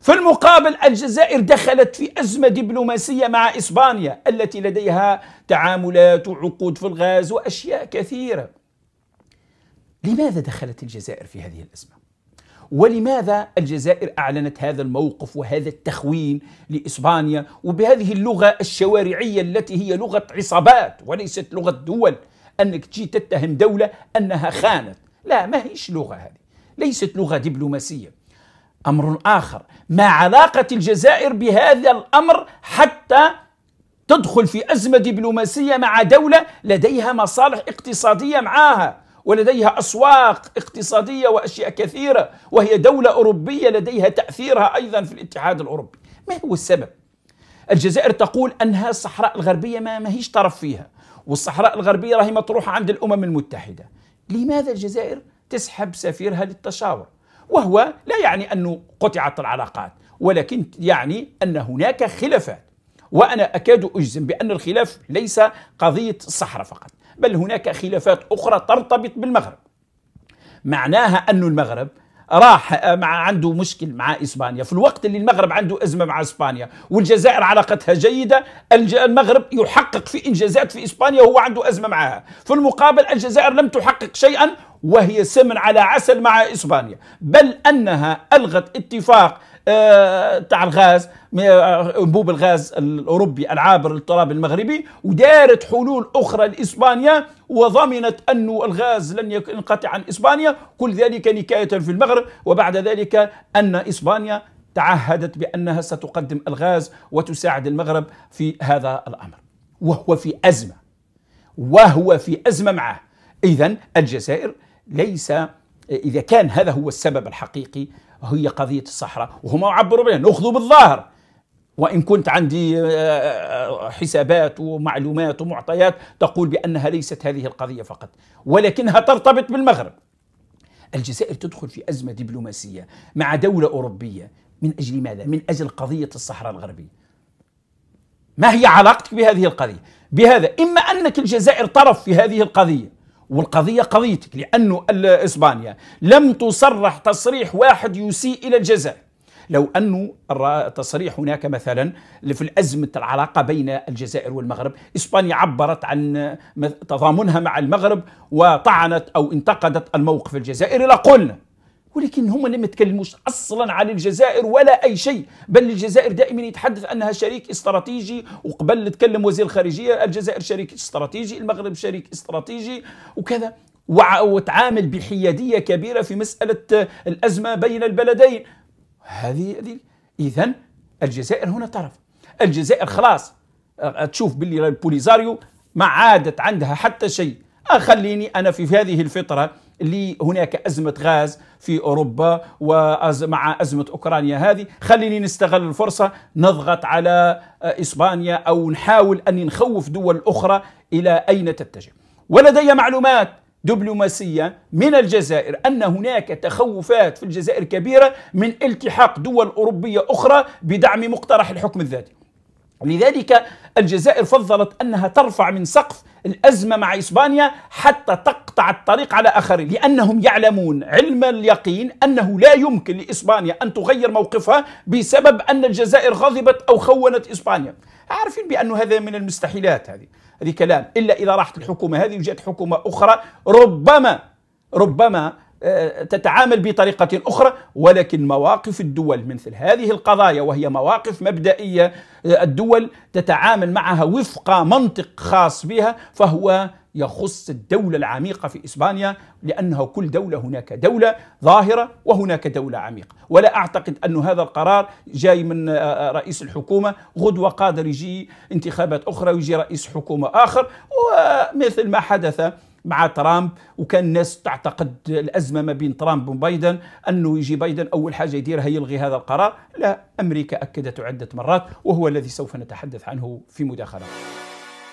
في المقابل الجزائر دخلت في أزمة دبلوماسية مع إسبانيا التي لديها تعاملات وعقود في الغاز وأشياء كثيرة لماذا دخلت الجزائر في هذه الأزمة؟ ولماذا الجزائر أعلنت هذا الموقف وهذا التخوين لإسبانيا وبهذه اللغة الشوارعية التي هي لغة عصابات وليست لغة دول أنك تجي تتهم دولة أنها خانت لا ما هيش لغة هذه ليست لغة دبلوماسية امر اخر ما علاقه الجزائر بهذا الامر حتى تدخل في ازمه دبلوماسيه مع دوله لديها مصالح اقتصاديه معها ولديها اسواق اقتصاديه واشياء كثيره وهي دوله اوروبيه لديها تاثيرها ايضا في الاتحاد الاوروبي ما هو السبب الجزائر تقول انها الصحراء الغربيه ما ماهيش طرف فيها والصحراء الغربيه راهي مطروحه عند الامم المتحده لماذا الجزائر تسحب سفيرها للتشاور وهو لا يعني أنه قطعت العلاقات ولكن يعني أن هناك خلافات وأنا أكاد أجزم بأن الخلاف ليس قضية الصحراء فقط بل هناك خلافات أخرى ترتبط بالمغرب معناها أن المغرب راح آه، مع عنده مشكل مع اسبانيا في الوقت اللي المغرب عنده ازمه مع اسبانيا والجزائر علاقتها جيده المغرب يحقق في انجازات في اسبانيا وهو عنده ازمه معها في المقابل الجزائر لم تحقق شيئا وهي سمن على عسل مع إسبانيا بل أنها ألغت اتفاق آه، تاع الغاز آه، انبوب الغاز الاوروبي العابر للتراب المغربي ودارت حلول اخرى لاسبانيا وضمنت أن الغاز لن ينقطع عن اسبانيا كل ذلك نكايه في المغرب وبعد ذلك ان اسبانيا تعهدت بانها ستقدم الغاز وتساعد المغرب في هذا الامر وهو في ازمه وهو في ازمه معه اذا الجزائر ليس إذا كان هذا هو السبب الحقيقي هي قضية الصحراء وهم عبروا بها نأخذوا بالظاهر وإن كنت عندي آه، آه، حسابات ومعلومات ومعطيات تقول بأنها ليست هذه القضية فقط ولكنها ترتبط بالمغرب الجزائر تدخل في أزمة دبلوماسية مع دولة أوروبية من أجل ماذا؟ من أجل قضية الصحراء الغربية ما هي علاقتك بهذه القضية؟ بهذا إما أنك الجزائر طرف في هذه القضية والقضية قضيتك لأنه إسبانيا لم تصرح تصريح واحد يسيء إلى الجزائر لو أنه تصريح هناك مثلا في الأزمة العلاقة بين الجزائر والمغرب إسبانيا عبرت عن تضامنها مع المغرب وطعنت أو انتقدت الموقف الجزائري لقلنا ولكن هم لم يتكلموش اصلا على الجزائر ولا اي شيء بل الجزائر دائما يتحدث انها شريك استراتيجي وقبل تكلم وزير الخارجيه الجزائر شريك استراتيجي المغرب شريك استراتيجي وكذا وتعامل بحياديه كبيره في مساله الازمه بين البلدين هذه هذه اذا الجزائر هنا طرف الجزائر خلاص أه، تشوف باللي البوليزاريو ما عادت عندها حتى شيء اخليني انا في هذه الفتره لي هناك أزمة غاز في أوروبا ومع أزمة أوكرانيا هذه خليني نستغل الفرصة نضغط على آه، إسبانيا أو نحاول أن نخوف دول أخرى إلى أين تتجه ولدي معلومات دبلوماسية من الجزائر أن هناك تخوفات في الجزائر كبيرة من التحاق دول أوروبية أخرى بدعم مقترح الحكم الذاتي لذلك الجزائر فضلت أنها ترفع من سقف الأزمة مع إسبانيا حتى تقطع الطريق على آخرين لأنهم يعلمون علم اليقين أنه لا يمكن لإسبانيا أن تغير موقفها بسبب أن الجزائر غضبت أو خونت إسبانيا عارفين بأن هذا من المستحيلات هذه هذه كلام إلا إذا راحت الحكومة هذه وجاءت حكومة أخرى ربما ربما تتعامل بطريقة أخرى ولكن مواقف الدول مثل هذه القضايا وهي مواقف مبدئية الدول تتعامل معها وفق منطق خاص بها فهو يخص الدولة العميقة في إسبانيا لأنه كل دولة هناك دولة ظاهرة وهناك دولة عميقة ولا أعتقد أن هذا القرار جاي من آه، آه، رئيس الحكومة غدوة قادر يجي انتخابات أخرى ويجي رئيس حكومة آخر ومثل ما حدث مع ترامب وكان الناس تعتقد الازمه ما بين ترامب وبايدن انه يجي بايدن اول حاجه يديرها يلغي هذا القرار لا امريكا اكدته عده مرات وهو الذي سوف نتحدث عنه في مداخله